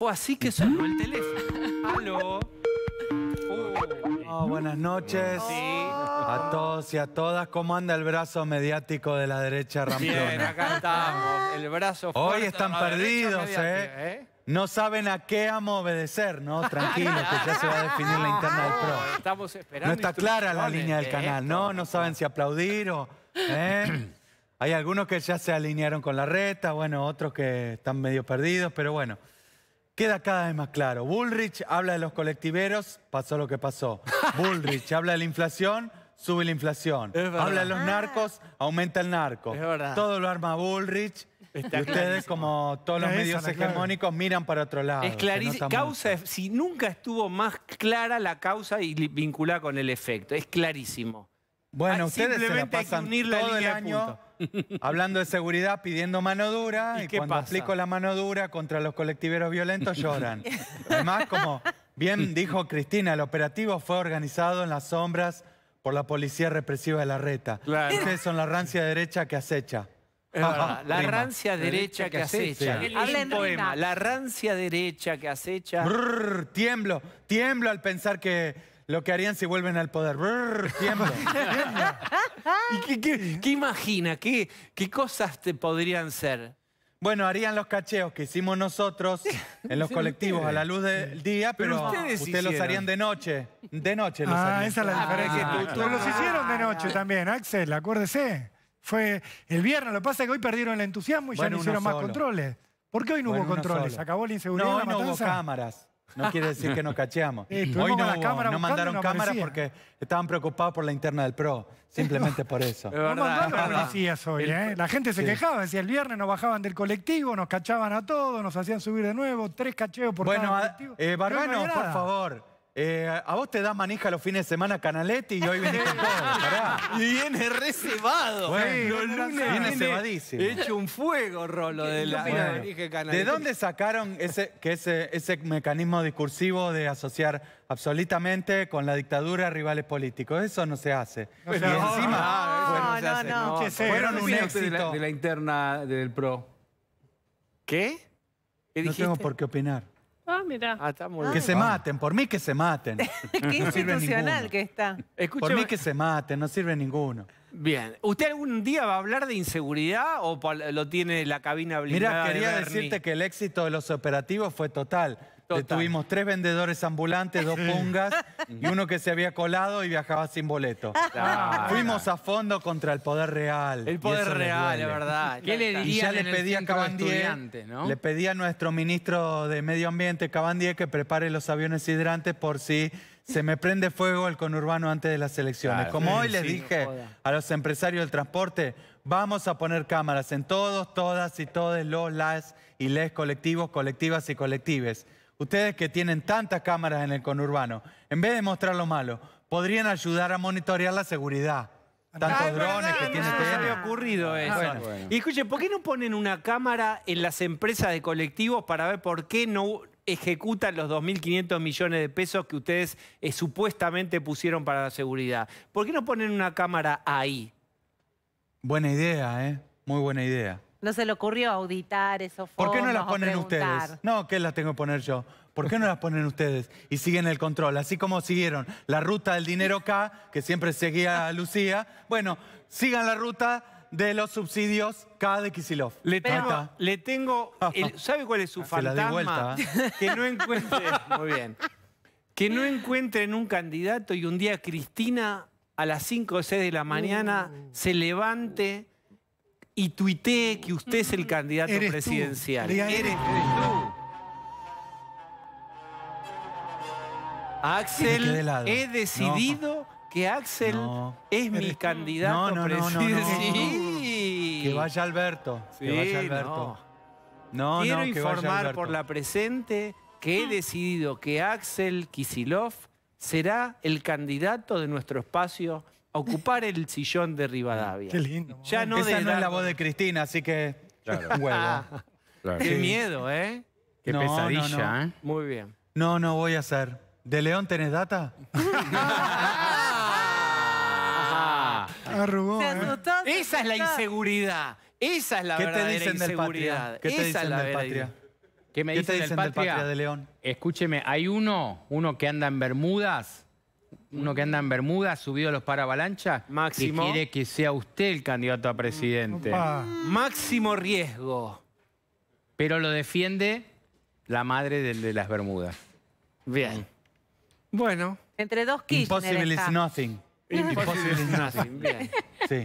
O así que sonó el teléfono. ¡Aló! Oh, buenas noches a todos y a todas. ¿Cómo anda el brazo mediático de la derecha ramplona? Bien, acá estamos. El brazo fuerte Hoy están perdidos, ¿eh? ¿eh? No saben a qué amo obedecer, ¿no? Tranquilo, que ya se va a definir la interna del PRO. Estamos esperando no está clara la línea del ¿eh? canal, ¿no? No saben si aplaudir o... ¿eh? Hay algunos que ya se alinearon con la reta, bueno, otros que están medio perdidos, pero bueno... Queda cada vez más claro. Bullrich habla de los colectiveros, pasó lo que pasó. Bullrich habla de la inflación, sube la inflación. Habla de los ah. narcos, aumenta el narco. Todo lo arma Bullrich. y ustedes, como todos los medios hegemónicos, miran para otro lado. Es clarísimo. Causa, si nunca estuvo más clara la causa y vinculada con el efecto. Es clarísimo. Bueno, ah, ustedes simplemente hay que unir la el año hablando de seguridad, pidiendo mano dura, y, cuando aplico la mano dura contra los colectiveros violentos lloran. Además, como bien dijo Cristina, el operativo fue organizado en las sombras por la policía represiva de la reta. Ustedes son la rancia derecha que acecha. la rancia derecha, que acecha. poema. La rancia derecha que acecha. tiemblo, tiemblo al pensar que lo que harían si vuelven al poder. ¿Y qué, qué imagina? ¿Qué, ¿Qué cosas te podrían ser? Bueno, harían los cacheos que hicimos nosotros en los colectivos a la luz del día, pero, ustedes, los harían de noche. De noche los ah, esa es la ah, diferencia. los hicieron de noche también, Axel, acuérdese. Fue el viernes, lo que pasa es que hoy perdieron el entusiasmo y ya no hicieron más controles. ¿Por qué hoy no hubo controles? ¿Acabó la inseguridad? No, no hubo cámaras. No quiere decir que nos cacheamos. Hoy no, mandaron cámaras cámara porque estaban preocupados por la interna del PRO. Simplemente por eso. No ¿eh? La gente se quejaba, decía el viernes nos bajaban del colectivo, nos cachaban a todos, nos hacían subir de nuevo, tres cacheos por bueno, cada colectivo. Eh, por favor. Eh, a vos te da manija los fines de semana Canaletti y hoy viene con todo, Y viene recebado. Bueno, viene cebadísimo. hecho un fuego, Rolo, de la Canaletti. ¿De dónde sacaron ese, que ese, ese mecanismo discursivo de asociar absolutamente con la dictadura rivales políticos? Eso no se hace. y no, encima... No, no, no. Fueron un éxito. De la, interna del PRO. ¿Qué? no tengo por qué opinar. Ah, mira. Ah, que se maten, por mí que se maten. Qué institucional que está. Por mí que se maten, no sirve ninguno. Bien. ¿Usted algún día va a hablar de inseguridad o lo tiene la cabina blindada? Mira, quería decirte que el éxito de los operativos fue total. total. Tuvimos tres vendedores ambulantes, dos pungas y uno que se había colado y viajaba sin boleto. Fuimos a fondo contra el poder real. El poder real, la verdad. ¿Qué le Y ya le pedí a le a nuestro ministro de Medio Ambiente, Cabandier, que prepare los aviones hidrantes por si se me prende fuego el conurbano antes de las elecciones. Como hoy les dije a los empresarios del transporte, vamos a poner cámaras en todos, todas y todos los, las y les colectivos, colectivas y colectives ustedes que tienen tantas cámaras en el conurbano, en vez de mostrar lo malo, podrían ayudar a monitorear la seguridad. Tantos drones que tienen. este... No ocurrido eso. Y escuchen, ¿por qué no ponen una cámara en las empresas de colectivos para ver por qué no ejecutan los 2.500 millones de pesos que ustedes eh, supuestamente pusieron para la seguridad? ¿Por qué no ponen una cámara ahí? Buena idea, ¿eh? Muy buena idea. No se le ocurrió auditar esos fondos. ¿Por qué no las ponen ustedes? No, ¿qué las tengo que poner yo? ¿Por qué no las ponen ustedes? Y siguen el control, así como siguieron la ruta del dinero K, que siempre seguía Lucía. Bueno, sigan la ruta de los subsidios K de Kisilov. Le tengo, le tengo ¿sabe cuál es su falta? Ah, la ¿eh? Que no encuentre, muy bien, que no encuentren un candidato y un día Cristina a las 5 o 6 de la mañana uh. se levante y tuitee que usted es el candidato presidencial. Eres, tú. Axel, he decidido que Axel es mi candidato presidencial. Que vaya Alberto. que vaya Alberto. No, Quiero informar por la presente que he mm. decidido que Axel Kisilov será el candidato de nuestro espacio ocupar el sillón de Rivadavia. Qué lindo. Ya no es la voz de Cristina, así que... Ah, qué miedo, ¿eh? Qué pesadilla, ¿eh? Muy bien. No, no voy a hacer. ¿De León tenés data? Ah. Ah, arrugó, ¿eh? Esa es la inseguridad. Esa es la ¿Qué te dicen del inseguridad. Patria? ¿Qué te dicen la del patria? ¿Qué me dicen, te dicen del Patria de León? Escúcheme, hay uno, uno que anda en Bermudas uno que anda en Bermuda, subido a los paravalanchas, Máximo. que quiere que sea usted el candidato a presidente. Máximo riesgo. Pero lo defiende la madre de las Bermudas. Bien. Bueno. Entre dos Kirchner Impossible is nothing. Impossible is nothing. Bien. Sí.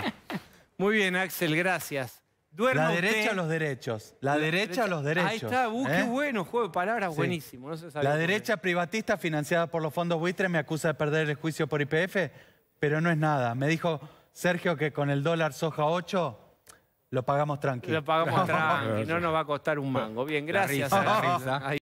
Muy bien, Axel, gracias la derecha a los derechos. La, derecha, a los derechos. Ahí está, uh, qué ¿eh? bueno, juego de palabras, buenísimo. la derecha privatista financiada por los fondos buitres me acusa de perder el juicio por IPF, pero no es nada. Me dijo Sergio que con el dólar soja 8 lo pagamos tranquilo. Lo pagamos tranquilo, no nos va a costar un mango. Bien, gracias.